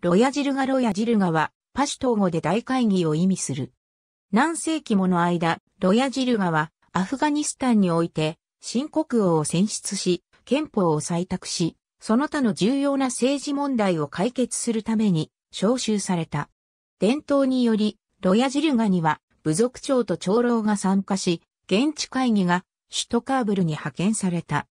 ロヤジルガロヤジルガは、パシュー語で大会議を意味する。何世紀もの間、ロヤジルガは、アフガニスタンにおいて、新国王を選出し、憲法を採択し、その他の重要な政治問題を解決するために、召集された。伝統により、ロヤジルガには、部族長と長老が参加し、現地会議が、首都カーブルに派遣された。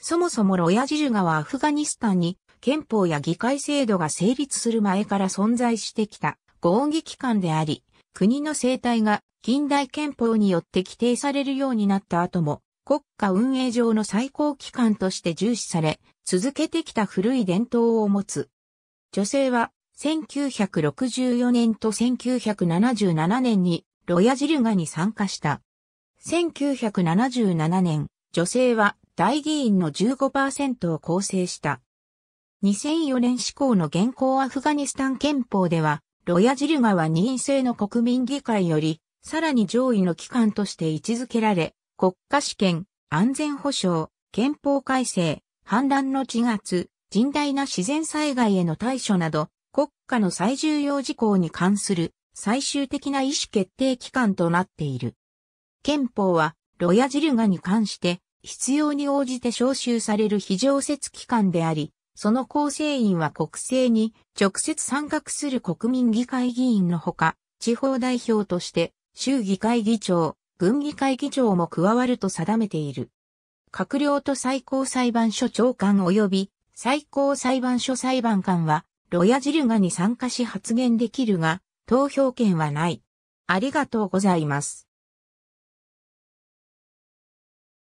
そもそもロヤジルガはアフガニスタンに憲法や議会制度が成立する前から存在してきた合議機関であり、国の生態が近代憲法によって規定されるようになった後も、国家運営上の最高機関として重視され、続けてきた古い伝統を持つ。女性は、1964年と1977年に、ロヤジルガに参加した。1977年、女性は大議員の15%を構成した。2004年施行の現行アフガニスタン憲法では、ロヤジルガは任意制の国民議会より、さらに上位の機関として位置づけられ、国家試験、安全保障、憲法改正、反乱の地圧、甚大な自然災害への対処など、国家の最重要事項に関する最終的な意思決定機関となっている。憲法は、ロヤジルガに関して、必要に応じて召集される非常設機関であり、その構成員は国政に直接参画する国民議会議員のほか、地方代表として州議会議長、軍議会議長も加わると定めている。閣僚と最高裁判所長官及び最高裁判所裁判官は、ロヤジルガに参加し発言できるが、投票権はない。ありがとうございます。